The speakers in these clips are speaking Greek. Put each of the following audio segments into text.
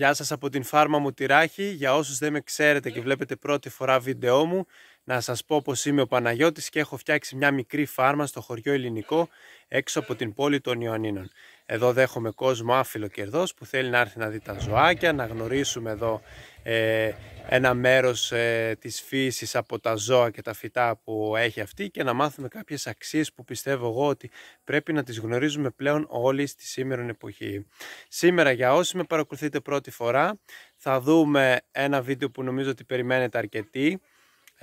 Γεια σας από την Φάρμα μου Ράχη, Για όσους δεν με ξέρετε και βλέπετε πρώτη φορά βίντεό μου, να σας πω πως είμαι ο Παναγιώτης και έχω φτιάξει μια μικρή φάρμα στο χωριό Ελληνικό έξω από την πόλη των Ιωαννίνων. Εδώ δέχομαι κόσμο άφιλο κερδός που θέλει να έρθει να δει τα ζωάκια, να γνωρίσουμε εδώ ε, ένα μέρος ε, της φύσης από τα ζώα και τα φυτά που έχει αυτή και να μάθουμε κάποιες αξίες που πιστεύω εγώ ότι πρέπει να τις γνωρίζουμε πλέον όλοι στη σήμερα εποχή. Σήμερα για όσοι με παρακολουθείτε πρώτη φορά θα δούμε ένα βίντεο που νομίζω ότι περιμένετε αρκετοί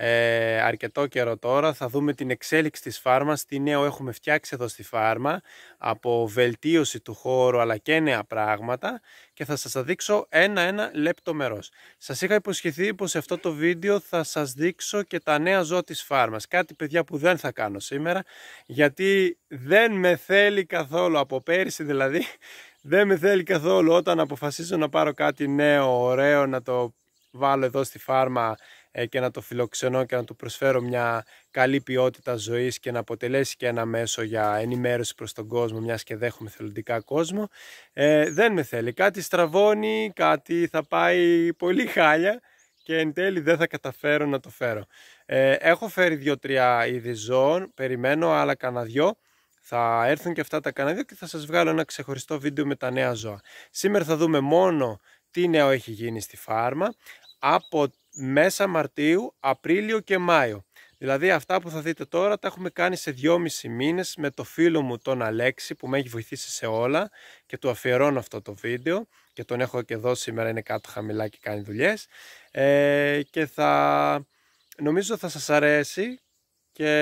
ε, αρκετό καιρό τώρα. Θα δούμε την εξέλιξη της φάρμας, τι νέο έχουμε φτιάξει εδώ στη φάρμα, από βελτίωση του χώρου αλλά και νέα πράγματα και θα σας δείξω ένα-ένα λεπτομερώς. Σας είχα υποσχεθεί πως σε αυτό το βίντεο θα σας δείξω και τα νέα ζώα της φάρμας, κάτι παιδιά που δεν θα κάνω σήμερα, γιατί δεν με θέλει καθόλου από πέρυσι δηλαδή, δεν με θέλει καθόλου όταν αποφασίζω να πάρω κάτι νέο, ωραίο, να το βάλω εδώ στη φάρμα ε, και να το φιλοξενώ και να του προσφέρω μια καλή ποιότητα ζωής και να αποτελέσει και ένα μέσο για ενημέρωση προς τον κόσμο μιας και δέχομαι θελοντικά κόσμο ε, δεν με θέλει, κάτι στραβώνει, κάτι θα πάει πολύ χάλια και εν τέλει δεν θα καταφέρω να το φέρω. Ε, έχω φέρει δύο-τρία είδη ζώων, περιμένω άλλα κανένα δυο. Θα έρθουν και αυτά τα κανάδια και θα σας βγάλω ένα ξεχωριστό βίντεο με τα νέα ζώα. Σήμερα θα δούμε μόνο τι νέο έχει γίνει στη φάρμα. Από μέσα Μαρτίου, Απρίλιο και Μάιο. Δηλαδή αυτά που θα δείτε τώρα τα έχουμε κάνει σε 2,5 μήνες με το φίλο μου τον Αλέξη που με έχει βοηθήσει σε όλα και του αφιερώνω αυτό το βίντεο και τον έχω και εδώ σήμερα είναι κάτω χαμηλά και κάνει δουλειές ε, και θα νομίζω θα σας αρέσει και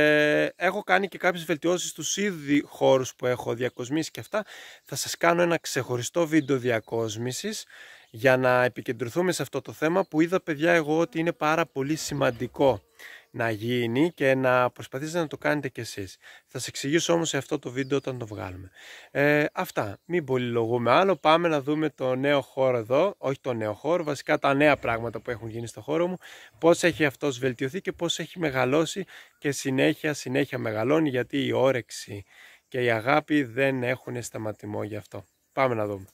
έχω κάνει και κάποιες βελτιώσεις στους ήδη χώρους που έχω διακοσμήσει και αυτά θα σας κάνω ένα ξεχωριστό βίντεο διακόσμησης για να επικεντρωθούμε σε αυτό το θέμα που είδα παιδιά εγώ ότι είναι πάρα πολύ σημαντικό να γίνει και να προσπαθήσετε να το κάνετε κι εσείς. Θα σας εξηγήσω όμως σε αυτό το βίντεο όταν το βγάλουμε. Ε, αυτά, μην πολυλογούμε άλλο, πάμε να δούμε το νέο χώρο εδώ, όχι το νέο χώρο, βασικά τα νέα πράγματα που έχουν γίνει στο χώρο μου, πώς έχει αυτός βελτιωθεί και πώς έχει μεγαλώσει και συνέχεια, συνέχεια μεγαλώνει γιατί η όρεξη και η αγάπη δεν έχουν σταματημό γι' αυτό. Πάμε να δούμε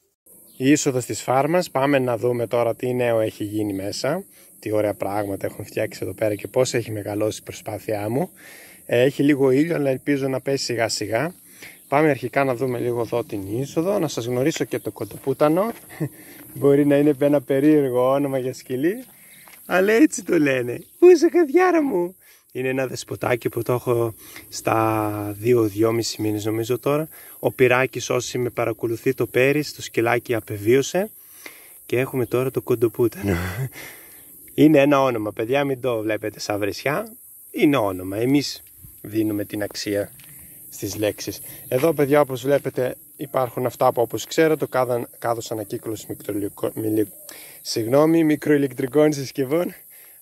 η είσοδος της φάρμας. Πάμε να δούμε τώρα τι νέο έχει γίνει μέσα. Τι ωραία πράγματα έχουν φτιάξει εδώ πέρα και πώς έχει μεγαλώσει η προσπάθειά μου. Ε, έχει λίγο ήλιο αλλά ελπίζω να πέσει σιγά σιγά. Πάμε αρχικά να δούμε λίγο εδώ την είσοδο. Να σας γνωρίσω και το κοντοπούτανο. Μπορεί να είναι ένα περίεργο όνομα για σκυλή. Αλλά έτσι το λένε. Πού είσαι μου. Είναι ένα δεσποτάκι που το έχω στα 2-2,5 μήνες νομίζω τώρα. Ο Πυράκης όσοι με παρακολουθεί το πέρυσι, το σκυλάκι απεβίωσε. Και έχουμε τώρα το κοντοπούτανο. Είναι ένα όνομα, παιδιά, μην το βλέπετε σαν βρεσιά. Είναι όνομα, εμείς δίνουμε την αξία στις λέξεις. Εδώ, παιδιά, όπως βλέπετε υπάρχουν αυτά που όπως ξέρω το κάδος ανακύκλωση μικροηλεκτρικών συσκευών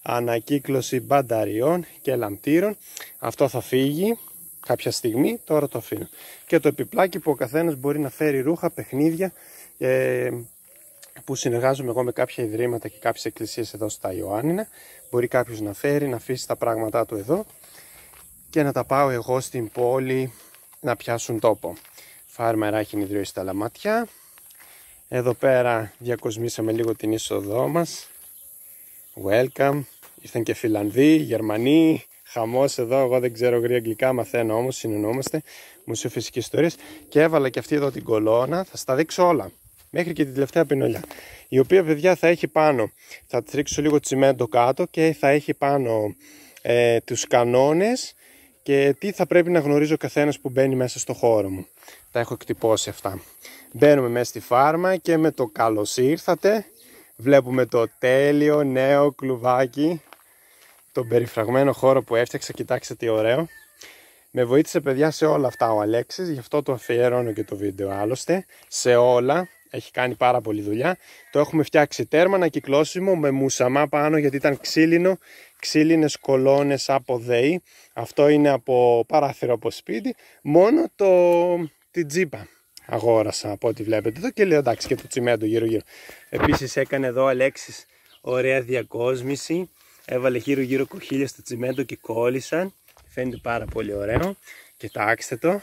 ανακύκλωση μπανταριών και λαμπτήρων. Αυτό θα φύγει κάποια στιγμή, τώρα το αφήνω. Και το επιπλάκι που ο καθένας μπορεί να φέρει ρούχα, παιχνίδια, ε, που συνεργάζομαι εγώ με κάποια ιδρύματα και κάποιες εκκλησίες εδώ στα Ιωάννινα. Μπορεί κάποιος να φέρει, να αφήσει τα πράγματά του εδώ και να τα πάω εγώ στην πόλη να πιάσουν τόπο. εράχιν ιδρύωση στα λαματιά. Εδώ πέρα διακοσμήσαμε λίγο την είσοδό μας Welcome. Ήρθαν και Φιλανδοί, Γερμανοί, χαμός εδώ. Εγώ δεν ξέρω γρήγορα αγγλικά, μαθαίνω όμως, συνεννόμαστε. Μουσείο Φυσική Ιστορία. Και έβαλα και αυτή εδώ την κολόνα, θα στα δείξω όλα. Μέχρι και την τελευταία πινολιά. Η οποία, παιδιά, θα έχει πάνω. Θα τρίξω λίγο τσιμέντο κάτω και θα έχει πάνω ε, τους κανόνες και τι θα πρέπει να γνωρίζει ο καθένας που μπαίνει μέσα στο χώρο μου. Τα έχω εκτυπώσει αυτά. Μπαίνουμε μέσα στη φάρμα και με το καλώς ήρθατε Βλέπουμε το τέλειο νέο κλουβάκι, τον περιφραγμένο χώρο που έφτιαξα, κοιτάξτε τι ωραίο. Με βοήθησε παιδιά σε όλα αυτά ο Αλέξης, γι' αυτό το αφιερώνω και το βίντεο άλλωστε, σε όλα, έχει κάνει πάρα πολύ δουλειά. Το έχουμε φτιάξει τέρμα ανακυκλώσιμο με μουσαμά πάνω γιατί ήταν ξύλινο, ξύλινες κολόνες από ΔΕΗ, αυτό είναι από παράθυρο από σπίτι, μόνο το... την τζίπα αγόρασα από ό,τι βλέπετε εδώ και λέει εντάξει και το τσιμέντο γύρω γύρω. Επίσης έκανε εδώ Αλέξης ωραία διακόσμηση, έβαλε γύρω γύρω κοχύλια στο τσιμέντο και κόλλησαν. Φαίνεται πάρα πολύ ωραίο. Κοιτάξτε το.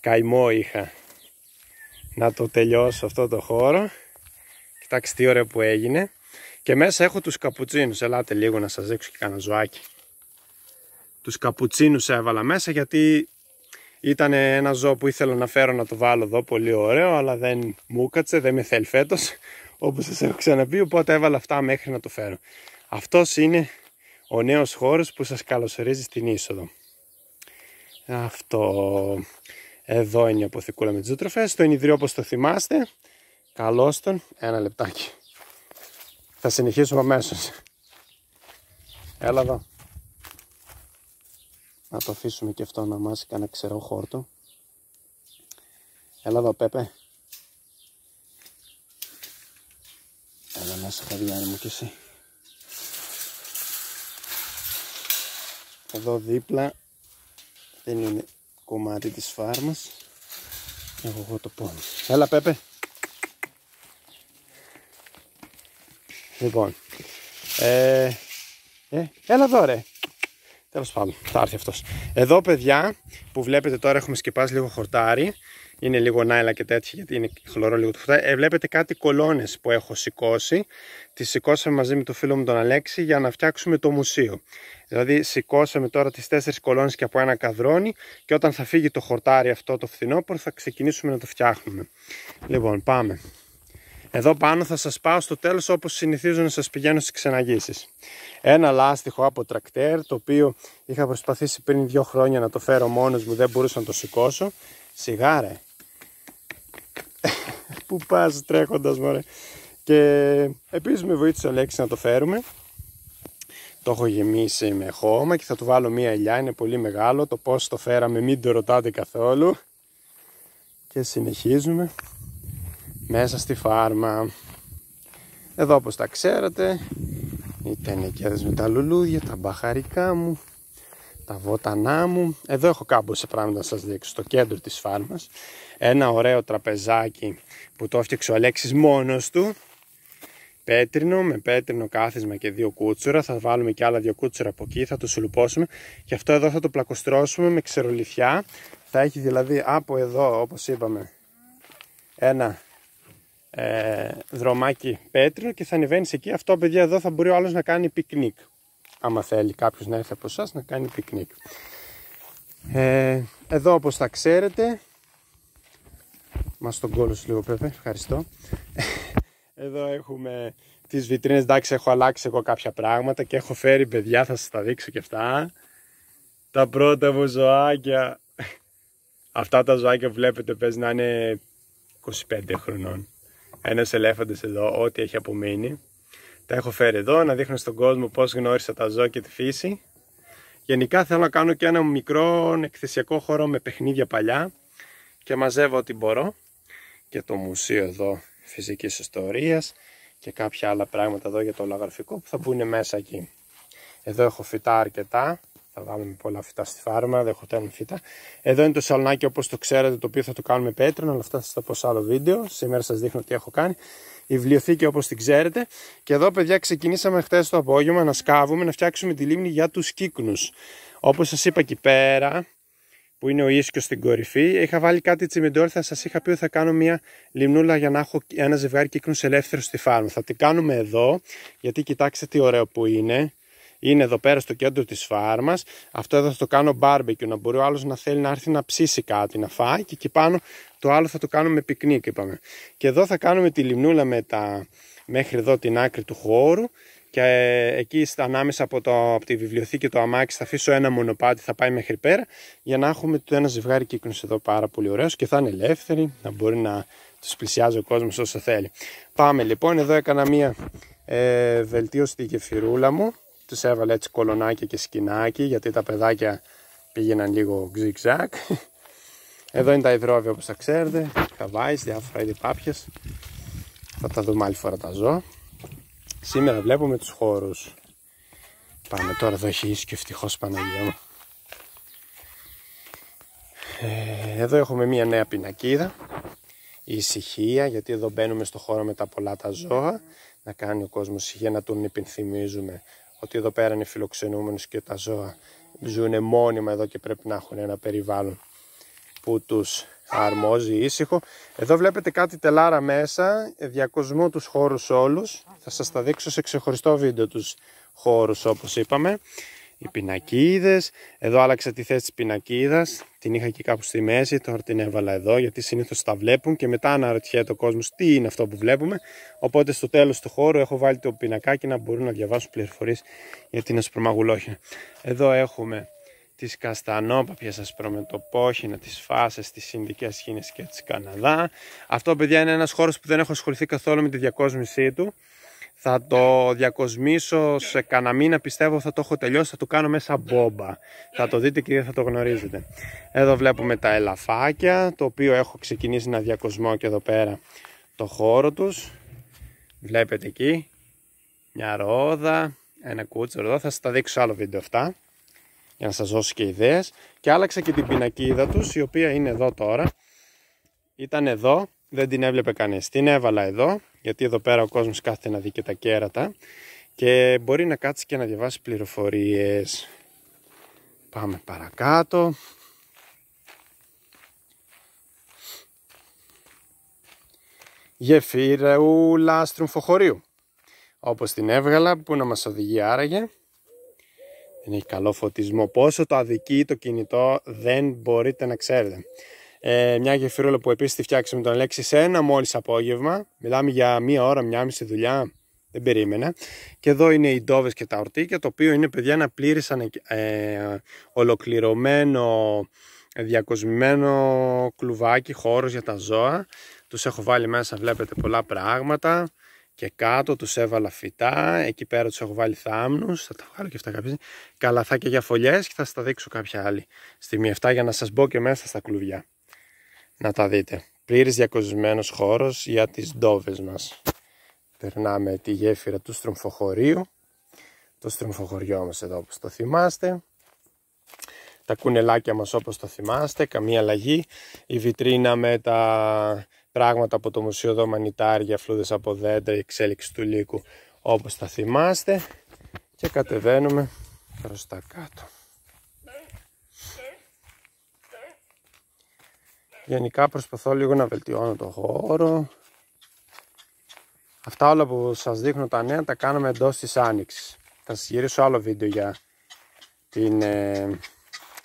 Καημό είχα να το τελειώσω αυτό το χώρο. Κοιτάξτε τι ωραίο που έγινε. Και μέσα έχω τους καπουτσίνους. Ελάτε λίγο να σας δείξω και κάνω ζωάκι. Τους καπουτσίνους έβαλα μέσα γιατί ήταν ένα ζώο που ήθελα να φέρω να το βάλω εδώ, πολύ ωραίο, αλλά δεν μου κάτσε, δεν με θέλει φέτος, όπως σας έχω ξαναπεί. Οπότε έβαλα αυτά μέχρι να το φέρω. Αυτός είναι ο νέος χώρος που σας καλωσορίζει στην είσοδο. Αυτό. Εδώ είναι η αποθηκούλα με τις ζωτροφές. Το ενιδρύο όπως το θυμάστε. Καλώς τον. Ένα λεπτάκι. Θα συνεχίσουμε αμέσως. Έλα εδώ να το αφήσουμε και αυτό να μάσει κανένα ξερό χόρτο έλα εδώ Πέπε έλα μέσα χαδιάρι μου κι εσύ εδώ δίπλα δεν είναι κομμάτι της φάρμας έχω εγώ το πόνι έλα Πέπε λοιπόν ε, ε έλα εδώ ρε Τέλος πάντων, θα έρθει αυτός. Εδώ, παιδιά, που βλέπετε τώρα έχουμε σκεπάσει λίγο χορτάρι. Είναι λίγο νάιλα και τέτοια, γιατί είναι χλωρό λίγο το χορτάρι. Ε, βλέπετε κάτι κολόνες που έχω σηκώσει. Τις σηκώσαμε μαζί με το φίλο μου τον Αλέξη για να φτιάξουμε το μουσείο. Δηλαδή, σηκώσαμε τώρα τις τέσσερις κολόνες και από ένα καδρόνι. Και όταν θα φύγει το χορτάρι αυτό το φθινόπωρο, θα ξεκινήσουμε να το φτιάχνουμε. Λοιπόν, πάμε. Εδώ πάνω θα σας πάω στο τέλος όπως συνηθίζω να σας πηγαίνω στις ξεναγήσεις. Ένα λάστιχο από τρακτέρ το οποίο είχα προσπαθήσει πριν δύο χρόνια να το φέρω μόνος μου, δεν μπορούσα να το σηκώσω. Σιγάρε. Πού πας τρέχοντας μωρέ. Και επίσης με βοήθησε ο Λέξη να το φέρουμε. Το έχω γεμίσει με χώμα και θα του βάλω μία ελιά, είναι πολύ μεγάλο. Το πώς το φέραμε μην το ρωτάτε καθόλου. Και συνεχίζουμε μέσα στη φάρμα. Εδώ όπως τα ξέρατε οι τενεκέδες με τα λουλούδια, τα μπαχαρικά μου, τα βότανά μου. Εδώ έχω κάμποσε πράγματα να σας δείξω στο κέντρο της φάρμας. Ένα ωραίο τραπεζάκι που το έφτιαξε ο Αλέξης μόνος του. Πέτρινο, με πέτρινο κάθισμα και δύο κούτσουρα. Θα βάλουμε και άλλα δύο κούτσουρα από εκεί, θα το σουλουπώσουμε. Και αυτό εδώ θα το πλακοστρώσουμε με ξερολιθιά. Θα έχει δηλαδή από εδώ, όπως είπαμε, ένα ε, δρομάκι πέτρινο και θα ανεβαίνεις εκεί. Αυτό, παιδιά, εδώ θα μπορεί ο άλλος να κάνει πικνίκ. Άμα θέλει κάποιος να έρθει από εσάς να κάνει πικνίκ. Ε, εδώ, όπως θα ξέρετε, μας τον κόλλο λίγο, Πέπε, ευχαριστώ. Εδώ έχουμε τις βιτρίνες. Εντάξει, έχω αλλάξει εγώ κάποια πράγματα και έχω φέρει παιδιά, θα σας τα δείξω και αυτά. Τα πρώτα μου ζωάκια. Αυτά τα ζωάκια βλέπετε πες να είναι 25 χρονών ένας ελέφαντα εδώ, ό,τι έχει απομείνει. Τα έχω φέρει εδώ, να δείχνω στον κόσμο πώς γνώρισα τα ζώα και τη φύση. Γενικά θέλω να κάνω και ένα μικρό εκθεσιακό χώρο με παιχνίδια παλιά και μαζεύω ό,τι μπορώ. Και το μουσείο εδώ φυσικής ιστορίας και κάποια άλλα πράγματα εδώ για το λαγραφικό που θα μπουν μέσα εκεί. Εδώ έχω φυτά αρκετά, θα βάλουμε πολλά φυτά στη φάρμα, δεν χωταίνουν φυτά. Εδώ είναι το σαλνάκι όπως το ξέρετε το οποίο θα το κάνουμε πέτρινο, αλλά αυτά θα τα πω σε άλλο βίντεο. Σήμερα σας δείχνω τι έχω κάνει. Η βιβλιοθήκη όπως την ξέρετε. Και εδώ παιδιά ξεκινήσαμε χθες το απόγευμα να σκάβουμε, να φτιάξουμε τη λίμνη για τους κύκνους. Όπως σας είπα εκεί πέρα, που είναι ο ίσκιος στην κορυφή. Είχα βάλει κάτι τσιμεντόρι, θα σας είχα πει ότι θα κάνω μια λιμνούλα για να έχω ένα ζευγάρι κύκνους ελεύθερο στη φάρμα. Θα την κάνουμε εδώ, γιατί κοιτάξτε τι ωραίο που είναι είναι εδώ πέρα στο κέντρο της φάρμας. Αυτό εδώ θα το κάνω barbecue, να μπορεί ο άλλος να θέλει να έρθει να ψήσει κάτι, να φάει και εκεί πάνω το άλλο θα το κάνουμε πικνίκ είπαμε. Και εδώ θα κάνουμε τη λιμνούλα με τα... μέχρι εδώ την άκρη του χώρου και ε, εκεί ανάμεσα από, το, από τη βιβλιοθήκη και το αμάξι θα αφήσω ένα μονοπάτι, θα πάει μέχρι πέρα για να έχουμε το ένα ζευγάρι κύκνους εδώ πάρα πολύ ωραίος και θα είναι ελεύθεροι, να μπορεί να τους πλησιάζει ο κόσμος όσο θέλει. Πάμε λοιπόν, εδώ έκανα μία ε, βελτίωση στη γεφυρούλα μου τους έβαλε έτσι κολονάκια και σκηνάκι γιατί τα παιδάκια πήγαιναν λίγο Εδώ είναι τα υδρόβια όπως τα ξέρετε, καβάις, διάφορα είδη πάπιες. Θα τα δούμε άλλη φορά τα ζώα. Σήμερα βλέπουμε τους χώρους. Πάμε τώρα εδώ έχει και ευτυχώς Παναγία μου. Ε, εδώ έχουμε μια νέα πινακίδα. Η ησυχία, γιατί εδώ μπαίνουμε στο χώρο με τα πολλά τα ζώα. Να κάνει ο κόσμος ησυχία, να τον υπενθυμίζουμε ότι εδώ πέρα είναι φιλοξενούμενοι και τα ζώα ζουν μόνιμα εδώ και πρέπει να έχουν ένα περιβάλλον που τους αρμόζει ήσυχο. Εδώ βλέπετε κάτι τελάρα μέσα, διακοσμό τους χώρους όλους. Θα σας τα δείξω σε ξεχωριστό βίντεο τους χώρους όπως είπαμε οι πινακίδες. Εδώ άλλαξα τη θέση της πινακίδας, την είχα εκεί κάπου στη μέση, τώρα την έβαλα εδώ γιατί συνήθως τα βλέπουν και μετά αναρωτιέται ο κόσμος τι είναι αυτό που βλέπουμε. Οπότε στο τέλος του χώρου έχω βάλει το πινακάκι να μπορούν να διαβάσουν πληροφορίες για την ασπρομαγουλόχινα. Εδώ έχουμε τις καστανόπαπιες ασπρομετωπόχινα, τις φάσες, τις συνδικές χήνες και τις Καναδά. Αυτό παιδιά είναι ένας χώρος που δεν έχω ασχοληθεί καθόλου με τη διακόσμησή του. Θα το διακοσμήσω σε κανένα μήνα, πιστεύω θα το έχω τελειώσει, θα το κάνω μέσα μπόμπα. Θα το δείτε και θα το γνωρίζετε. Εδώ βλέπουμε τα ελαφάκια, το οποίο έχω ξεκινήσει να διακοσμώ και εδώ πέρα το χώρο τους. Βλέπετε εκεί, μια ρόδα, ένα κούτσο εδώ, θα σας τα δείξω άλλο βίντεο αυτά για να σας δώσω και ιδέες και άλλαξα και την πινακίδα τους η οποία είναι εδώ τώρα ήταν εδώ, δεν την έβλεπε κανείς την έβαλα εδώ γιατί εδώ πέρα ο κόσμος κάθεται να δει και τα κέρατα και μπορεί να κάτσει και να διαβάσει πληροφορίες. Πάμε παρακάτω. Γεφυρεούλα στρουμφοχωρίου. Όπως την έβγαλα που να μας οδηγεί άραγε. Δεν έχει καλό φωτισμό. Πόσο το αδικεί το κινητό δεν μπορείτε να ξέρετε. Ε, μια γεφυρούλα που επίσης τη φτιάξαμε τον Αλέξη σε ένα μόλις απόγευμα. Μιλάμε για μία ώρα, μία μισή δουλειά. Δεν περίμενα. Και εδώ είναι οι ντόβες και τα ορτίκια, το οποίο είναι παιδιά να πλήρη ε, ολοκληρωμένο διακοσμημένο κλουβάκι, χώρος για τα ζώα. Τους έχω βάλει μέσα, βλέπετε, πολλά πράγματα. Και κάτω τους έβαλα φυτά, εκεί πέρα τους έχω βάλει θάμνους, θα τα βγάλω και αυτά κάποια καλαθάκια για φωλιές και θα σας τα δείξω κάποια άλλη στιγμή αυτά για να σας μπω και μέσα στα κλουβιά να τα δείτε. Πλήρης διακοσμένος χώρος για τις ντόβες μας. Περνάμε τη γέφυρα του στρομφοχωρίου. Το στρομφοχωριό μας εδώ όπως το θυμάστε. Τα κουνελάκια μας όπως το θυμάστε, καμία αλλαγή. Η βιτρίνα με τα πράγματα από το Μουσείο Δωμανιτάρια, φλούδες από δέντρα, η εξέλιξη του λύκου όπως τα θυμάστε. Και κατεβαίνουμε προς τα κάτω. Γενικά προσπαθώ λίγο να βελτιώνω το χώρο. Αυτά όλα που σας δείχνω τα νέα τα κάναμε εντός της άνοιξης. Θα σας γυρίσω άλλο βίντεο για, την, ε,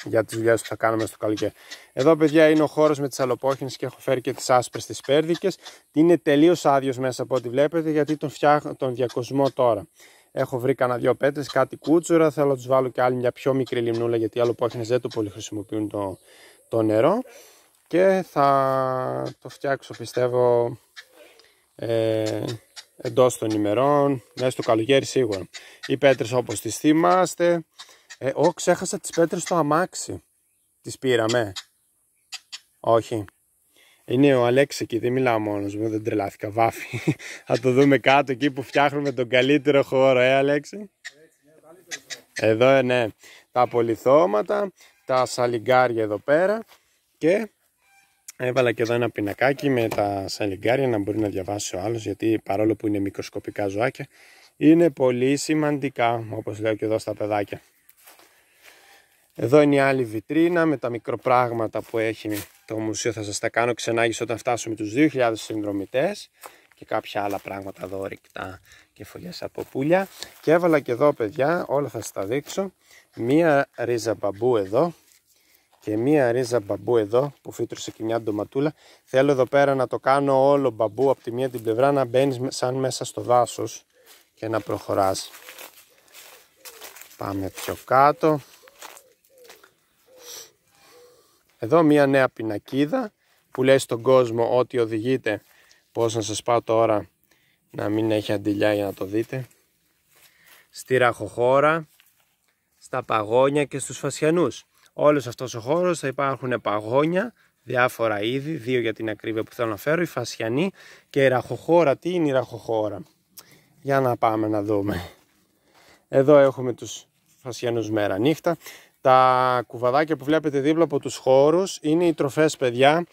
για τις δουλειές που θα κάνουμε στο καλοκαίρι. Εδώ παιδιά είναι ο χώρος με τις αλοπόχινες και έχω φέρει και τις άσπρες τις πέρδικες. Είναι τελείως άδειος μέσα από ό,τι βλέπετε γιατί τον φτιάχνω τον διακοσμό τώρα. Έχω βρει κανένα δυο πέτρες, κάτι κούτσουρα, θέλω να τους βάλω και άλλη μια πιο μικρή λιμνούλα γιατί οι αλοπόχινες δεν το πολύ χρησιμοποιούν το, το νερό και θα το φτιάξω πιστεύω ε, εντός των ημερών, μέσα στο καλοκαίρι σίγουρα. Οι πέτρες όπως τις θυμάστε, ε, ό, ξέχασα τις πέτρες στο αμάξι, τις πήραμε, όχι. Είναι ο Αλέξης εκεί, δεν μιλάω μόνος μου, δεν τρελάθηκα. Βάφη. Θα το δούμε κάτω εκεί που φτιάχνουμε τον καλύτερο χώρο, ε, Αλέξη. Εδώ, είναι τα πολυθώματα, τα σαλιγκάρια εδώ πέρα και Έβαλα και εδώ ένα πινακάκι με τα σαλιγκάρια να μπορεί να διαβάσει ο άλλος γιατί παρόλο που είναι μικροσκοπικά ζωάκια είναι πολύ σημαντικά όπως λέω και εδώ στα παιδάκια. Εδώ είναι η άλλη βιτρίνα με τα μικροπράγματα που έχει το μουσείο θα σας τα κάνω ξενάγεις όταν φτάσουμε τους 2.000 συνδρομητές και κάποια άλλα πράγματα εδώ ρηκτά και φωλιές από πουλιά και έβαλα και εδώ παιδιά όλα θα σας τα δείξω μία ρίζα μπαμπού εδώ και μία ρίζα μπαμπού εδώ που φύτρωσε και μια ντοματούλα. Θέλω εδώ πέρα να το κάνω όλο μπαμπού από τη μία την πλευρά να μπαίνεις σαν μέσα στο δάσος και να προχωράς. Πάμε πιο κάτω. Εδώ μία νέα πινακίδα που λέει στον κόσμο ότι οδηγείτε πώς να σας πάω τώρα να μην έχει αντιλιά για να το δείτε. Στη ραχοχώρα, στα παγόνια και στους φασιανούς όλος αυτός ο χώρος θα υπάρχουν παγόνια, διάφορα είδη, δύο για την ακρίβεια που θέλω να φέρω, η φασιανή και η ραχοχώρα. Τι είναι η ραχοχώρα. Για να πάμε να δούμε. Εδώ έχουμε τους φασιανούς μέρα νύχτα. Τα κουβαδάκια που βλέπετε δίπλα από τους χώρους είναι οι τροφές παιδιά.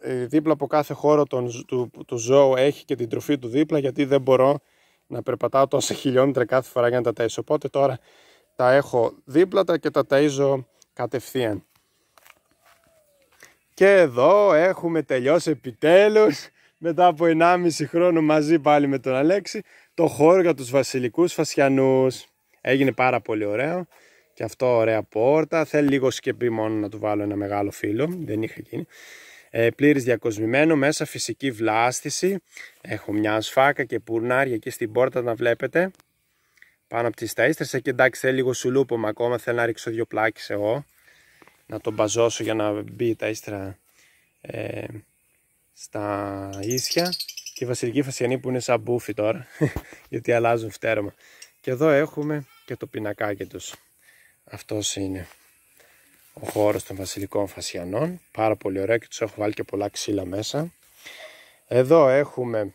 Ε, δίπλα από κάθε χώρο τον, του, του ζώου έχει και την τροφή του δίπλα γιατί δεν μπορώ να περπατάω τόσα χιλιόμετρα κάθε φορά για να τα ταΐσω. Οπότε τώρα τα έχω δίπλα τα και τα ταΐζω κατευθείαν. Και εδώ έχουμε τελειώσει επιτέλους μετά από 1,5 χρόνο μαζί πάλι με τον Αλέξη το χώρο για τους βασιλικούς φασιανούς. Έγινε πάρα πολύ ωραίο και αυτό ωραία πόρτα. Θέλει λίγο σκεπή μόνο να του βάλω ένα μεγάλο φύλλο, δεν είχα γίνει. Ε, πλήρης διακοσμημένο, μέσα φυσική βλάστηση. Έχω μια σφάκα και πουρνάρια εκεί στην πόρτα να βλέπετε πάνω από τις τα ίστρες και εντάξει θέλει λίγο σουλούπομα ακόμα θέλω να ρίξω δύο πλάκες εγώ να τον μπαζώσω για να μπει τα ίστρα ε, στα ίσια και η βασιλική φασιανή που είναι σαν μπούφι τώρα γιατί αλλάζουν φτέρμα και εδώ έχουμε και το πινακάκι τους αυτός είναι ο χώρος των βασιλικών φασιανών πάρα πολύ ωραίο και τους έχω βάλει και πολλά ξύλα μέσα εδώ έχουμε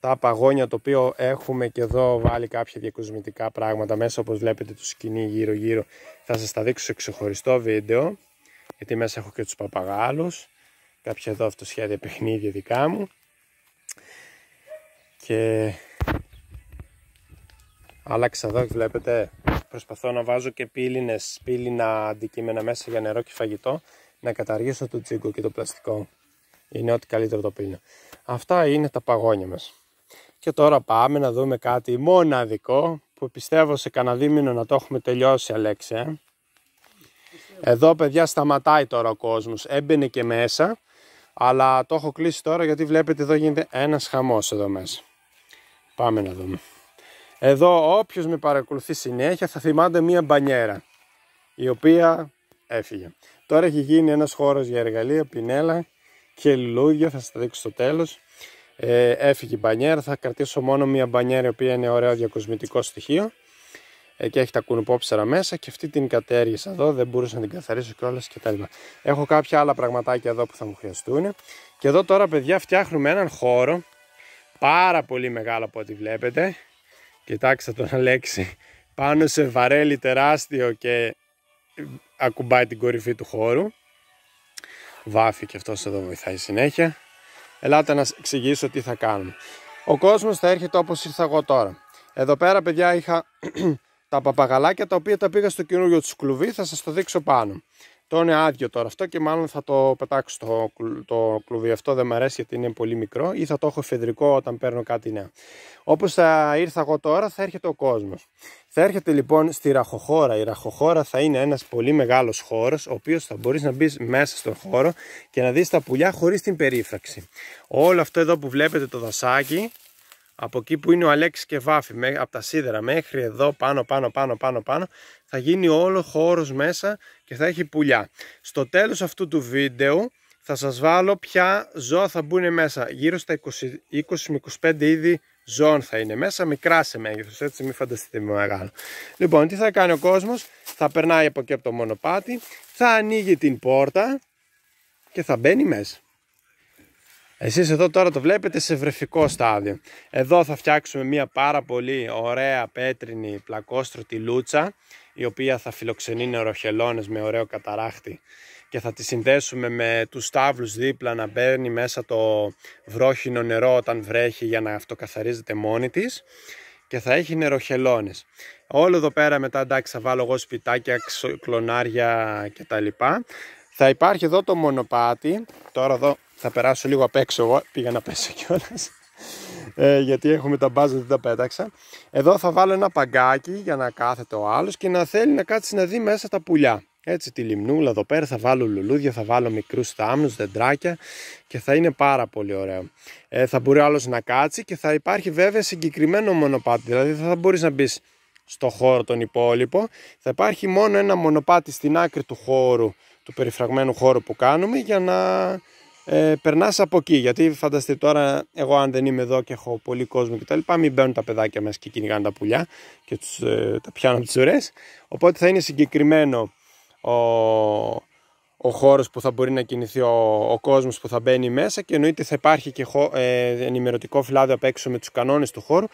τα παγόνια το οποίο έχουμε και εδώ βάλει κάποια διακοσμητικά πράγματα μέσα όπως βλέπετε το σκηνή γύρω γύρω θα σας τα δείξω σε ξεχωριστό βίντεο γιατί μέσα έχω και τους παπαγάλους κάποια εδώ αυτοσχέδια παιχνίδια δικά μου και άλλαξα εδώ βλέπετε προσπαθώ να βάζω και πύλινες πύλινα αντικείμενα μέσα για νερό και φαγητό να καταργήσω το τσίγκο και το πλαστικό είναι ό,τι καλύτερο το πύλινο αυτά είναι τα παγόνια μας και τώρα πάμε να δούμε κάτι μοναδικό που πιστεύω σε κανένα δίμηνο να το έχουμε τελειώσει Αλέξε. Εδώ παιδιά σταματάει τώρα ο κόσμος, έμπαινε και μέσα, αλλά το έχω κλείσει τώρα γιατί βλέπετε εδώ γίνεται ένας χαμός εδώ μέσα. Πάμε να δούμε. Εδώ όποιος με παρακολουθεί συνέχεια θα θυμάται μία μπανιέρα, η οποία έφυγε. Τώρα έχει γίνει ένας χώρος για εργαλεία, πινέλα και λουλούδια, θα σας τα δείξω στο τέλος ε, έφυγε η μπανιέρα, θα κρατήσω μόνο μια μπανιέρα η οποία είναι ωραίο διακοσμητικό στοιχείο ε, και έχει τα κουνουπόψερα μέσα και αυτή την κατέργησα εδώ, δεν μπορούσα να την καθαρίσω και όλες και τα λοιπά. Έχω κάποια άλλα πραγματάκια εδώ που θα μου χρειαστούν και εδώ τώρα παιδιά φτιάχνουμε έναν χώρο πάρα πολύ μεγάλο από ό,τι βλέπετε κοιτάξτε τον Αλέξη πάνω σε βαρέλι τεράστιο και ακουμπάει την κορυφή του χώρου βάφει και αυτός εδώ βοηθάει συνέχεια Ελάτε να σας εξηγήσω τι θα κάνουμε. Ο κόσμος θα έρχεται όπως ήρθα εγώ τώρα. Εδώ πέρα παιδιά είχα τα παπαγαλάκια τα οποία τα πήγα στο καινούριο τους κλουβί, θα σας το δείξω πάνω. Το είναι άδειο τώρα αυτό και μάλλον θα το πετάξω το, το κλουβί αυτό, δεν μου αρέσει γιατί είναι πολύ μικρό ή θα το έχω εφεδρικό όταν παίρνω κάτι νέο. Όπως θα ήρθα εγώ τώρα θα έρχεται ο κόσμος. Θα έρχεται λοιπόν στη ραχοχώρα. Η ραχοχώρα θα είναι ένας πολύ μεγάλος χώρος, ο οποίος θα μπορείς να μπεις μέσα στον χώρο και να δεις τα πουλιά χωρίς την περίφραξη. Όλο αυτό εδώ που βλέπετε το δασάκι από εκεί που είναι ο Αλέξης και Βάφη, από τα σίδερα μέχρι εδώ πάνω πάνω πάνω πάνω πάνω θα γίνει όλο χώρος μέσα και θα έχει πουλιά. Στο τέλος αυτού του βίντεο θα σας βάλω ποια ζώα θα μπουν μέσα. Γύρω στα 20, 25 είδη ζώων θα είναι μέσα, μικρά σε μέγεθος, έτσι μην φανταστείτε με μεγάλο. Λοιπόν, τι θα κάνει ο κόσμος, θα περνάει από εκεί από το μονοπάτι, θα ανοίγει την πόρτα και θα μπαίνει μέσα. Εσείς εδώ τώρα το βλέπετε σε βρεφικό στάδιο. Εδώ θα φτιάξουμε μια πάρα πολύ ωραία πέτρινη πλακόστρωτη λούτσα η οποία θα φιλοξενεί νεροχελώνες με ωραίο καταράχτη και θα τη συνδέσουμε με τους στάβλους δίπλα να μπαίνει μέσα το βρόχινο νερό όταν βρέχει για να αυτοκαθαρίζεται μόνη της και θα έχει νεροχελώνες. Όλο εδώ πέρα μετά εντάξει θα βάλω εγώ σπιτάκια, κλονάρια κτλ. Θα υπάρχει εδώ το μονοπάτι, τώρα εδώ θα περάσω λίγο απ' έξω εγώ, πήγα να πέσω κιόλας. Ε, γιατί έχουμε τα μπάζα δεν τα πέταξα. Εδώ θα βάλω ένα παγκάκι για να κάθεται ο άλλος και να θέλει να κάτσει να δει μέσα τα πουλιά. Έτσι τη λιμνούλα εδώ πέρα θα βάλω λουλούδια, θα βάλω μικρούς θάμνους, δεντράκια και θα είναι πάρα πολύ ωραίο. Ε, θα μπορεί άλλος να κάτσει και θα υπάρχει βέβαια συγκεκριμένο μονοπάτι, δηλαδή θα μπορείς να μπεις στο χώρο τον υπόλοιπο. Θα υπάρχει μόνο ένα μονοπάτι στην άκρη του χώρου, του περιφραγμένου χώρου που κάνουμε για να ε, περνάς από εκεί. Γιατί φανταστείτε τώρα, εγώ αν δεν είμαι εδώ και έχω πολύ κόσμο κτλ., μην μπαίνουν τα παιδάκια μέσα και κυνηγάνε τα πουλιά και τους, ε, τα πιάνω από τι ουρέ. Οπότε θα είναι συγκεκριμένο ο, ο χώρος που θα μπορεί να κινηθεί ο, ο κόσμος που θα μπαίνει μέσα και εννοείται θα υπάρχει και ε, ενημερωτικό φυλάδιο απ' έξω με τους κανόνες του χώρου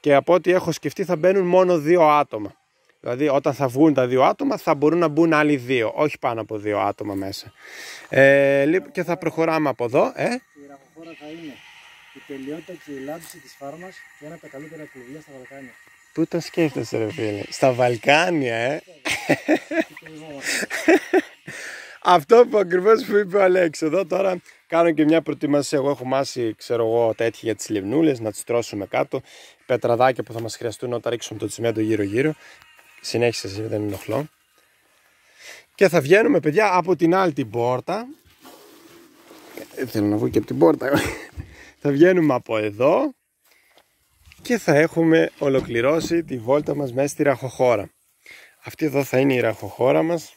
και από ό,τι έχω σκεφτεί θα μπαίνουν μόνο δύο άτομα Δηλαδή, όταν θα βγουν τα δύο άτομα, θα μπορούν να μπουν άλλοι δύο, όχι πάνω από δύο άτομα μέσα. Ε, και θα προχωράμε από εδώ. Ε. Η ραχοφόρα θα είναι η τελειότητα και η λάμψη της φάρμας και ένα από τα καλύτερα κλειδία στα Βαλκάνια. Πού το σκέφτεσαι, ρε φίλε. Στα Βαλκάνια, ε. Αυτό που τα σκεφτεσαι ρε φιλε στα βαλκανια ε αυτο που είπε ο Αλέξης. Εδώ τώρα κάνω και μια προετοιμασία. Εγώ έχω μάσει, ξέρω εγώ, τέτοια για τις λιμνούλες, να τις τρώσουμε κάτω. Πετραδάκια που θα μας χρειαστούν όταν ρίξουμε το τσιμέντο γύρω-γύρω. Συνέχισε εσύ, δεν ενοχλώ. Και θα βγαίνουμε, παιδιά, από την άλλη την πόρτα. Ε, θέλω να βγω και από την πόρτα. θα βγαίνουμε από εδώ και θα έχουμε ολοκληρώσει τη βόλτα μας μέσα στη ραχοχώρα. Αυτή εδώ θα είναι η ραχοχώρα μας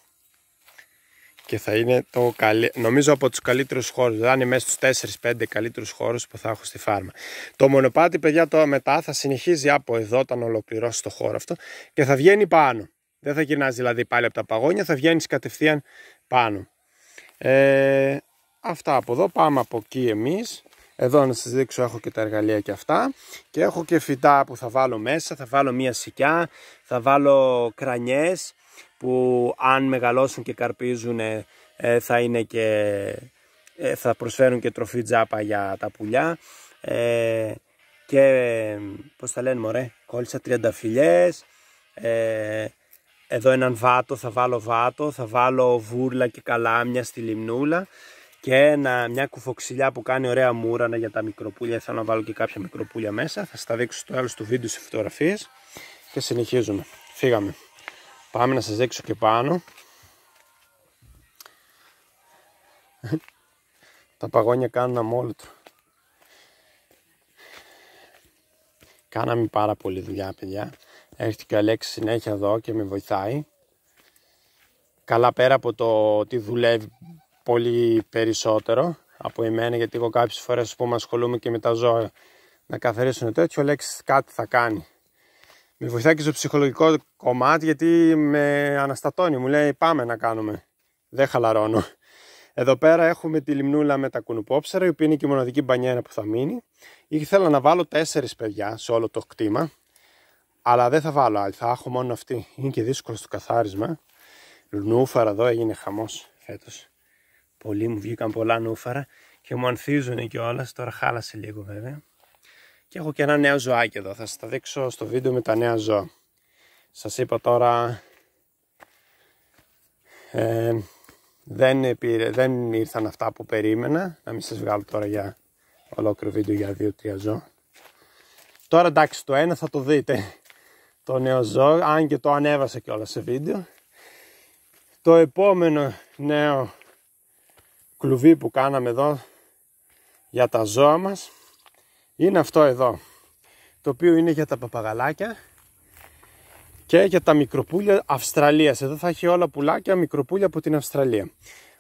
και θα είναι το καλύ... νομίζω από τους καλύτερους χώρους, θα είναι μέσα στους 4-5 καλύτερους χώρους που θα έχω στη φάρμα. Το μονοπάτι παιδιά τώρα μετά θα συνεχίζει από εδώ όταν ολοκληρώσει το χώρο αυτό και θα βγαίνει πάνω. Δεν θα γυρνάς δηλαδή πάλι από τα παγόνια, θα βγαίνεις κατευθείαν πάνω. Ε, αυτά από εδώ, πάμε από εκεί εμείς. Εδώ να σας δείξω έχω και τα εργαλεία και αυτά και έχω και φυτά που θα βάλω μέσα, θα βάλω μία σικιά, θα βάλω κρανιές που αν μεγαλώσουν και καρπίζουν ε, ε, θα, είναι και, ε, θα προσφέρουν και τροφή τζάπα για τα πουλιά και πώς τα λένε μωρέ κόλλησα 30 φιλιές εδώ έναν βάτο θα βάλω βάτο θα βάλω βούρλα και καλάμια στη λιμνούλα και μια κουφοξιλιά που κάνει ωραία μούρανα για τα μικροπούλια. θα να βάλω και κάποια μικροπούλια μέσα. Θα στα δείξω στο άλλο του βίντεο σε φωτογραφίες και συνεχίζουμε. Φύγαμε. Πάμε να σας δείξω και πάνω. Τα παγόνια κάνουν αμόλυτρο. Κάναμε πάρα πολύ δουλειά, παιδιά. Έρχεται και ο Αλέξης συνέχεια εδώ και με βοηθάει. Καλά πέρα από το ότι δουλεύει πολύ περισσότερο από εμένα, γιατί εγώ κάποιες φορές που ασχολούμαι και με τα ζώα να καθαρίσουν τέτοιο, ο Αλέξης κάτι θα κάνει. Με βοηθάει και στο ψυχολογικό κομμάτι γιατί με αναστατώνει. Μου λέει πάμε να κάνουμε. Δεν χαλαρώνω. Εδώ πέρα έχουμε τη λιμνούλα με τα κουνουπόψερα, η οποία είναι και η μοναδική μπανιέρα που θα μείνει. Ήθελα να βάλω τέσσερις παιδιά σε όλο το κτήμα, αλλά δεν θα βάλω άλλη. Θα έχω μόνο αυτή. Είναι και δύσκολο στο καθάρισμα. Νούφαρα εδώ έγινε χαμός φέτος. Πολλοί μου βγήκαν πολλά νούφαρα και μου ανθίζουν κιόλας. Τώρα χάλασε λίγο βέβαια. Και έχω και ένα νέο ζωάκι εδώ, θα σας τα δείξω στο βίντεο με τα νέα ζώα. Σας είπα τώρα, ε, δεν, πήρε, δεν ήρθαν αυτά που περίμενα, να μην σας βγάλω τώρα για ολόκληρο βίντεο για δύο-τρία ζώα. Τώρα εντάξει το ένα θα το δείτε, το νέο ζώο, αν και το ανέβασα και όλα σε βίντεο. Το επόμενο νέο κλουβί που κάναμε εδώ για τα ζώα μας είναι αυτό εδώ το οποίο είναι για τα παπαγαλάκια και για τα μικροπούλια Αυστραλίας. Εδώ θα έχει όλα πουλάκια μικροπούλια από την Αυστραλία.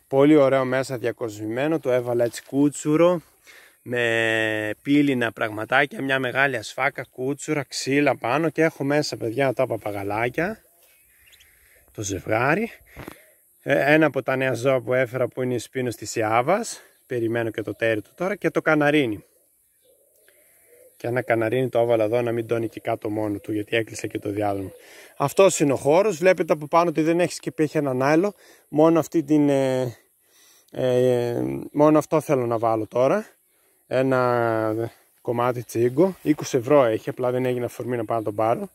Πολύ ωραίο μέσα διακοσμημένο, το έβαλα έτσι κούτσουρο με πύληνα πραγματάκια, μια μεγάλη ασφάκα, κούτσουρα, ξύλα πάνω και έχω μέσα παιδιά τα παπαγαλάκια, το ζευγάρι. Ε, ένα από τα νέα ζώα που έφερα που είναι η σπίνος της Ιάβας, περιμένω και το τέρι του τώρα και το καναρίνι και ένα καναρίνι το έβαλα εδώ να μην τώνει και κάτω μόνο του γιατί έκλεισε και το διάδρομο. Αυτός είναι ο χώρος. Βλέπετε από πάνω ότι δεν έχεις και έχει έναν άλλο. Μόνο, αυτή την, ε, ε, μόνο αυτό θέλω να βάλω τώρα. Ένα κομμάτι τσίγκο. 20 ευρώ έχει, απλά δεν έγινε αφορμή να πάω να τον πάρω.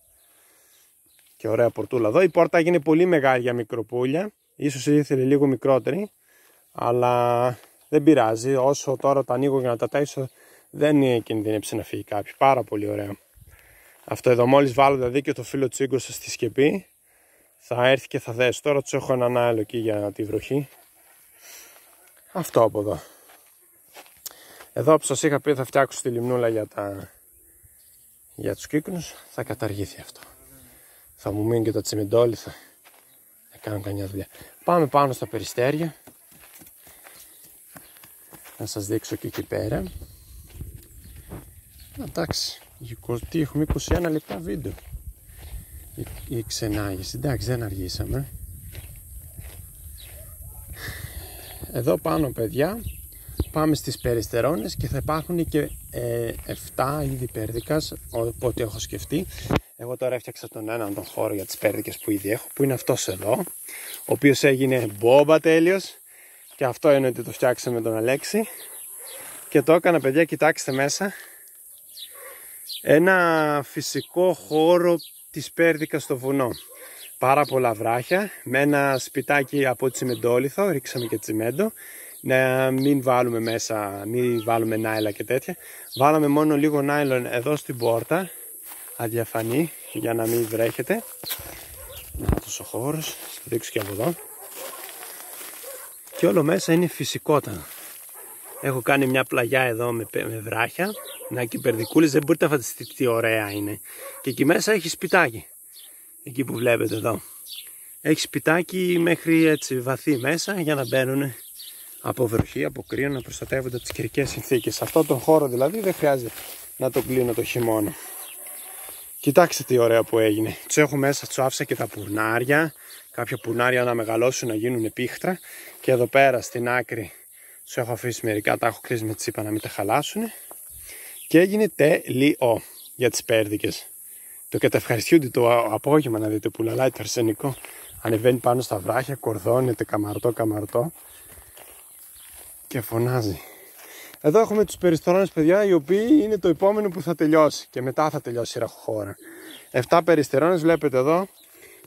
Και ωραία πορτούλα εδώ. Η πόρτα έγινε πολύ μεγάλη για μικροπούλια. Ίσως ήθελε λίγο μικρότερη. Αλλά δεν πειράζει. Όσο τώρα τα ανοίγω για να τα τέσω δεν κινδύνεψε να φύγει κάποιος. Πάρα πολύ ωραίο. Αυτό εδώ μόλις δηλαδή δίκιο το φύλλο σα στη σκεπή θα έρθει και θα δέσει. Τώρα τους έχω έναν άλλο εκεί για τη βροχή. Αυτό από εδώ. Εδώ που σας είχα πει θα φτιάξω τη λιμνούλα για, τα... για τους κύκνους θα καταργήθει αυτό. Θα μου μείνει και τα τσιμεντόλι, θα, θα κάνω καμιά δουλειά. Πάμε πάνω στα περιστέρια. Να σας δείξω και εκεί πέρα. Εντάξει, τι έχουμε 21 λεπτά βίντεο. Η, η ξενάγηση, εντάξει δεν αργήσαμε. Εδώ πάνω παιδιά πάμε στις περιστερώνες και θα υπάρχουν και ε, 7 είδη πέρδικας οπότε έχω σκεφτεί εγώ τώρα έφτιαξα τον έναν τον χώρο για τις πέρδικες που ήδη έχω που είναι αυτός εδώ ο οποίος έγινε μπόμπα τέλειος και αυτό είναι ότι το φτιάξαμε τον Αλέξη και το έκανα παιδιά κοιτάξτε μέσα ένα φυσικό χώρο της πέρδικας στο βουνό. Πάρα πολλά βράχια, με ένα σπιτάκι από τσιμεντόλιθο, ρίξαμε και τσιμέντο, να μην βάλουμε μέσα, μην βάλουμε νάιλα και τέτοια. Βάλαμε μόνο λίγο νάιλον εδώ στην πόρτα, αδιαφανή, για να μην βρέχετε. Να τους ο χώρος, δείξω και από εδώ. Και όλο μέσα είναι φυσικότανο. Έχω κάνει μια πλαγιά εδώ με, βράχια, να περδικούλες, δεν μπορείτε να φανταστείτε τι ωραία είναι. Και εκεί μέσα έχει σπιτάκι, εκεί που βλέπετε εδώ. Έχει σπιτάκι μέχρι έτσι βαθύ μέσα για να μπαίνουν από βροχή, από κρύο, να προστατεύονται τις καιρικές συνθήκες. Αυτό τον χώρο δηλαδή δεν χρειάζεται να τον κλείνω το χειμώνα. Κοιτάξτε τι ωραία που έγινε. Τους έχω μέσα, τους άφησα και τα πουνάρια, Κάποια πουνάρια να μεγαλώσουν, να γίνουν πίχτρα. Και εδώ πέρα στην άκρη τους έχω αφήσει μερικά, τα έχω κλείσει με τσίπα να μην τα χαλάσουν και έγινε τέλειο για τις πέρδικες. Το καταευχαριστιούνται το απόγευμα να δείτε που λαλάει το αρσενικό ανεβαίνει πάνω στα βράχια, κορδώνεται καμαρτό καμαρτό και φωνάζει. Εδώ έχουμε τους περιστρώνες παιδιά οι οποίοι είναι το επόμενο που θα τελειώσει και μετά θα τελειώσει η ραχοχώρα. Εφτά περιστερώνες βλέπετε εδώ.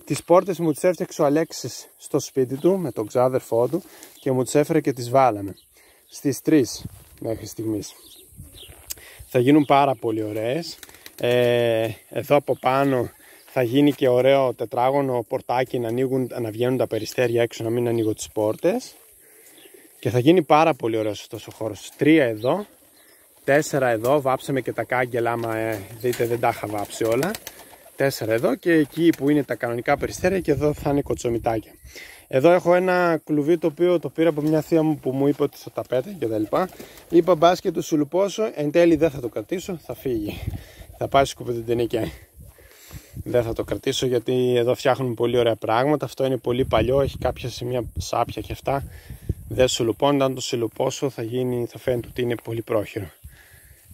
τι πόρτες μου τις έφτιαξε ο Αλέξης στο σπίτι του με τον ξάδερφό του και μου τις έφερε και τις βάλαμε στις 3 μέχρι στιγμής. Θα γίνουν πάρα πολύ ωραίες. Ε, εδώ από πάνω θα γίνει και ωραίο τετράγωνο πορτάκι να, ανοίγουν, να βγαίνουν τα περιστέρια έξω να μην ανοίγω τις πόρτες. Και θα γίνει πάρα πολύ ωραίος αυτός ο χώρος. Τρία εδώ, τέσσερα εδώ, βάψαμε και τα κάγκελα άμα ε, δείτε δεν τα είχα βάψει όλα. Τέσσερα εδώ και εκεί που είναι τα κανονικά περιστέρια και εδώ θα είναι κοτσομητάκια. Εδώ έχω ένα κλουβί το οποίο το πήρα από μια θεία μου που μου είπε ότι θα τα πέτα και τα λοιπά. Είπα μπας και το σουλουπώσω, εν τέλει δεν θα το κρατήσω, θα φύγει. Θα πάει σκουπιδεντενίκια. Δεν θα το κρατήσω γιατί εδώ φτιάχνουν πολύ ωραία πράγματα. Αυτό είναι πολύ παλιό, έχει κάποια σημεία σάπια και αυτά. Δεν σουλουπώνεται, αν το σουλουπώσω θα, γίνει, θα φαίνεται ότι είναι πολύ πρόχειρο.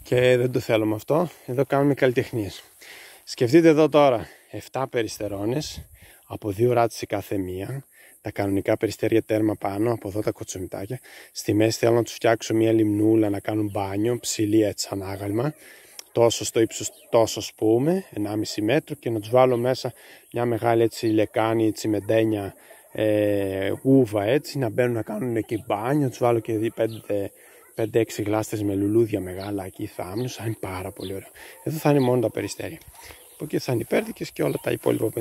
Και δεν το θέλω με αυτό, εδώ κάνουμε καλλιτεχνίες. Σκεφτείτε εδώ τώρα, 7 περιστερώνες από 2 ράτσε κάθε μία τα κανονικά περιστέρια τέρμα πάνω, από εδώ τα κοτσομιτάκια Στη μέση θέλω να τους φτιάξω μια λιμνούλα να κάνουν μπάνιο, ψηλή έτσι ανάγαλμα τόσο στο ύψος, τόσο ας πούμε, 1,5 μέτρο και να τους βάλω μέσα μια μεγάλη έτσι λεκάνη τσιμεντένια ε, έτσι, να μπαίνουν να κάνουν εκεί μπάνιο, να τους βάλω και δει 5-6 γλάστε με λουλούδια μεγάλα εκεί θάμνους, θα είναι πάρα πολύ ωραίο. Εδώ θα είναι μόνο τα περιστέρια. Από εκεί θα είναι υπέρδικε και όλα τα υπόλοιπα.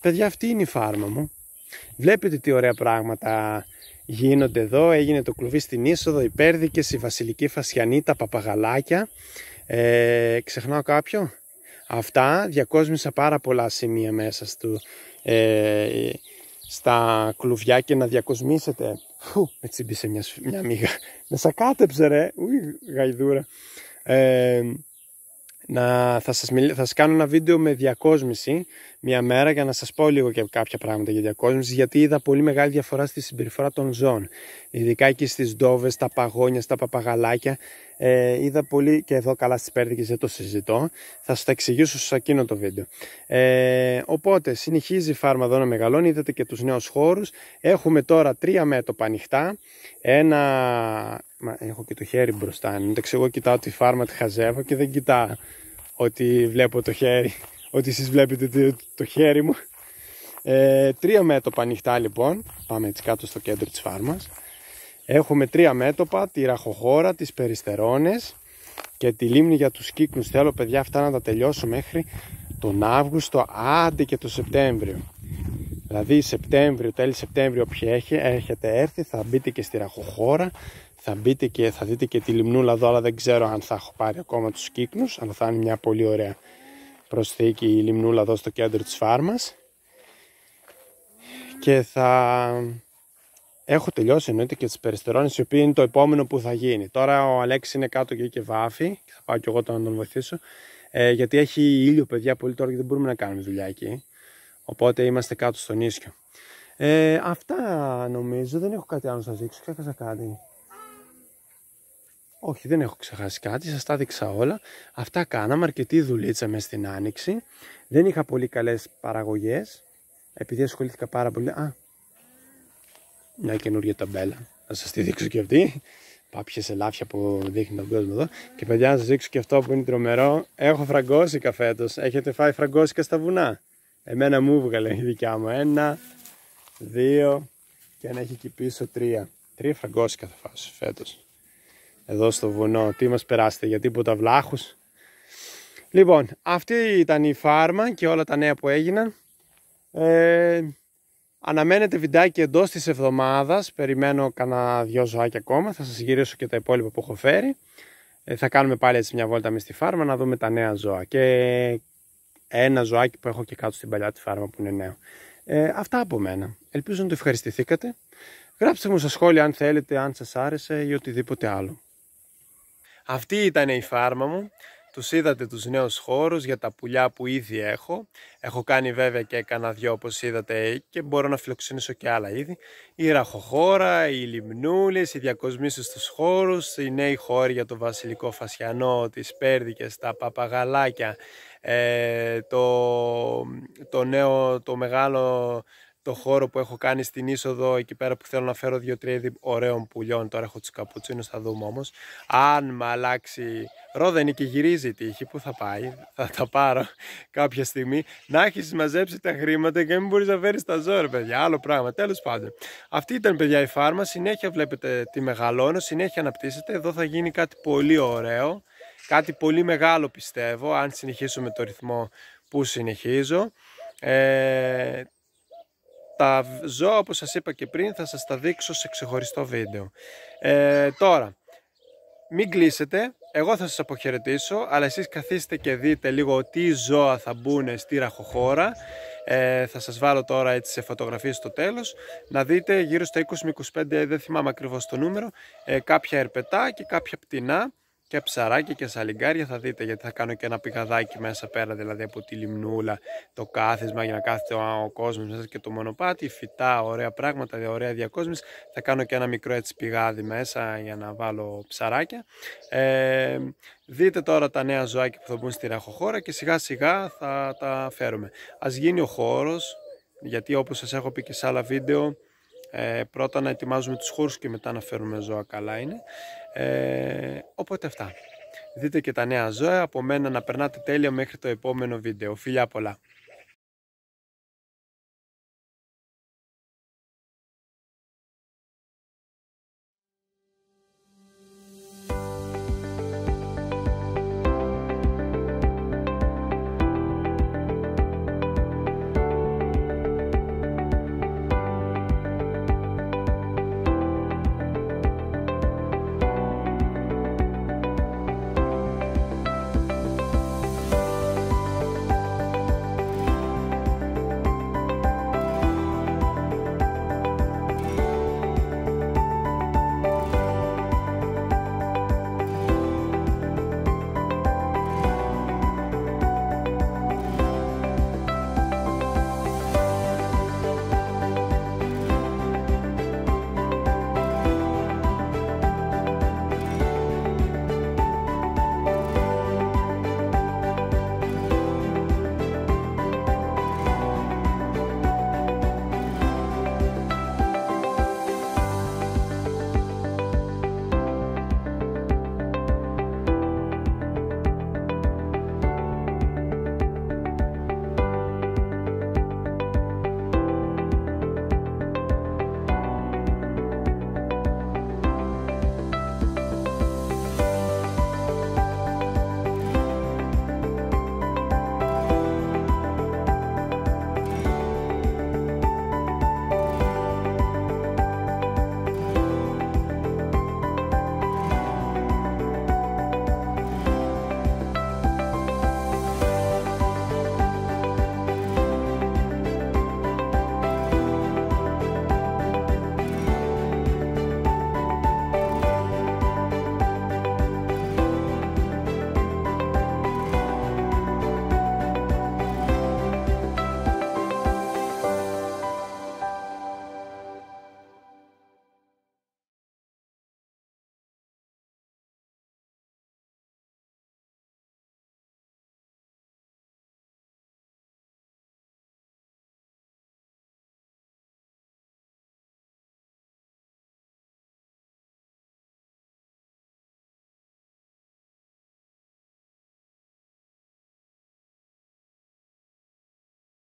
Παιδιά αυτή είναι η φάρμα μου. Βλέπετε τι ωραία πράγματα γίνονται εδώ. Έγινε το κλουβί στην είσοδο, οι η Βασιλική Φασιανή, τα παπαγαλάκια. Ε, ξεχνάω κάποιο. Αυτά διακόσμησα πάρα πολλά σημεία μέσα στο, ε, στα κλουβιά και να διακοσμήσετε. Φου, με τσιμπήσε μια, μια μιγα, Με σακάτεψε ρε, γαϊδούρα. Ε, να, θα, σας μιλ... θα σας κάνω ένα βίντεο με διακόσμηση μια μέρα για να σας πω λίγο και κάποια πράγματα για διακόσμηση γιατί είδα πολύ μεγάλη διαφορά στη συμπεριφορά των ζώων ειδικά εκεί στις ντόβες, τα παγόνια, στα παπαγαλάκια ε, είδα πολύ και εδώ καλά στις πέρδικες δεν το συζητώ θα σας τα εξηγήσω σε εκείνο το βίντεο ε, οπότε συνεχίζει η φάρμα εδώ να μεγαλώνει είδατε και τους νέους χώρους έχουμε τώρα τρία μέτωπα ανοιχτά ένα Μα έχω και το χέρι μπροστά Εντάξει, εγώ κοιτάω τη φάρμα, τη χαζεύω και δεν κοιτάω ότι βλέπω το χέρι, ότι εσείς βλέπετε το χέρι μου. Ε, τρία μέτωπα ανοιχτά λοιπόν, πάμε έτσι κάτω στο κέντρο της φάρμας. Έχουμε τρία μέτωπα, τη ραχοχώρα, τις περιστερώνες και τη λίμνη για τους κύκνους. Θέλω παιδιά αυτά να τα τελειώσω μέχρι τον Αύγουστο, άντε και τον Σεπτέμβριο. Δηλαδή Σεπτέμβριο, τέλη Σεπτέμβριο όποιοι έχετε έρθει θα μπείτε και στη ραχοχώρα θα μπείτε και θα δείτε και τη λιμνούλα εδώ, αλλά δεν ξέρω αν θα έχω πάρει ακόμα τους κύκνους, αλλά θα είναι μια πολύ ωραία προσθήκη η λιμνούλα εδώ στο κέντρο της φάρμας. Και θα έχω τελειώσει εννοείται και τις περιστερώνες, οι οποίοι είναι το επόμενο που θα γίνει. Τώρα ο Αλέξης είναι κάτω και και βάφει, θα πάω κι εγώ το να τον βοηθήσω, ε, γιατί έχει ήλιο παιδιά πολύ τώρα και δεν μπορούμε να κάνουμε δουλειά εκεί. Οπότε είμαστε κάτω στον ίσιο. Ε, αυτά νομίζω, δεν έχω κάτι άλλο να σας δείξω, ξέχασα κάτι. Όχι, δεν έχω ξεχάσει κάτι, σας τα δείξα όλα. Αυτά κάναμε, αρκετή δουλίτσα μες στην άνοιξη. Δεν είχα πολύ καλές παραγωγές, επειδή ασχολήθηκα πάρα πολύ. Α, μια καινούργια ταμπέλα. Να σας τη δείξω και αυτή. σε λάφια που δείχνει τον κόσμο εδώ. Και παιδιά, να σας δείξω και αυτό που είναι τρομερό. Έχω φραγκόσικα φέτος. Έχετε φάει φραγκόσικα στα βουνά. Εμένα μου βγάλε η δικιά μου. Ένα, δύο και αν έχει εκεί πίσω τρία. Τρία φραγκόσικα θα φάσω φέτος εδώ στο βουνό. Τι μας περάσετε για τίποτα βλάχους. Λοιπόν, αυτή ήταν η φάρμα και όλα τα νέα που έγιναν. Ε, αναμένετε βιντάκι εντός της εβδομάδας. Περιμένω κανένα δυο ζωάκια ακόμα. Θα σας γυρίσω και τα υπόλοιπα που έχω φέρει. Ε, θα κάνουμε πάλι έτσι μια βόλτα μες στη φάρμα να δούμε τα νέα ζώα. Και ένα ζωάκι που έχω και κάτω στην παλιά τη φάρμα που είναι νέο. Ε, αυτά από μένα. Ελπίζω να το ευχαριστηθήκατε. Γράψτε μου στα σχόλια αν θέλετε, αν σας άρεσε ή οτιδήποτε άλλο. Αυτή ήταν η φάρμα μου. Τους είδατε τους νέους χώρους για τα πουλιά που ήδη έχω. Έχω κάνει βέβαια και κανένα δυο όπως είδατε και μπορώ να φιλοξενήσω και άλλα ήδη, Η ραχοχώρα, οι λιμνούλες, οι διακοσμήσεις στους χώρους, οι νέοι χώροι για το βασιλικό φασιανό, τις πέρδικες, τα παπαγαλάκια, ε, το, το νέο, το μεγάλο το χώρο που έχω κάνει στην είσοδο εκεί πέρα που θέλω να φέρω δύο-τρία ωραίων πουλιών. Τώρα έχω τους καπουτσίνους, θα δούμε όμως. Αν με αλλάξει ρόδενη και γυρίζει η τύχη, πού θα πάει, θα τα πάρω κάποια στιγμή. Να έχεις μαζέψει τα χρήματα και μην μπορείς να φέρεις τα ζώα, παιδιά. Άλλο πράγμα. Τέλος πάντων. Αυτή ήταν, παιδιά, η φάρμα. Συνέχεια βλέπετε τι μεγαλώνω, συνέχεια αναπτύσσεται. Εδώ θα γίνει κάτι πολύ ωραίο. Κάτι πολύ μεγάλο πιστεύω, αν συνεχίσω με το ρυθμό που συνεχίζω. Ε, τα ζώα όπως σας είπα και πριν θα σας τα δείξω σε ξεχωριστό βίντεο. Ε, τώρα, μην κλείσετε, εγώ θα σας αποχαιρετήσω, αλλά εσείς καθίστε και δείτε λίγο τι ζώα θα μπουν στη ραχοχώρα. Ε, θα σας βάλω τώρα έτσι σε φωτογραφίες στο τέλος. Να δείτε γύρω στα 20 με 25, δεν θυμάμαι ακριβώς το νούμερο, ε, κάποια ερπετά και κάποια πτηνά και ψαράκια και σαλιγκάρια θα δείτε γιατί θα κάνω και ένα πηγαδάκι μέσα πέρα δηλαδή από τη λιμνούλα το κάθισμα για να κάθεται ο κόσμος μέσα και το μονοπάτι φυτά, ωραία πράγματα, ωραία διακόσμηση θα κάνω και ένα μικρό έτσι πηγάδι μέσα για να βάλω ψαράκια ε, δείτε τώρα τα νέα ζωάκια που θα μπουν στη ραχοχώρα και σιγά σιγά θα τα φέρουμε ας γίνει ο χώρος γιατί όπως σας έχω πει και σε άλλα βίντεο ε, πρώτα να ετοιμάζουμε τους χώρους και μετά να φέρουμε ζώα καλά είναι ε, οπότε αυτά. Δείτε και τα νέα ζώα. Από μένα να περνάτε τέλεια μέχρι το επόμενο βίντεο. Φιλιά πολλά.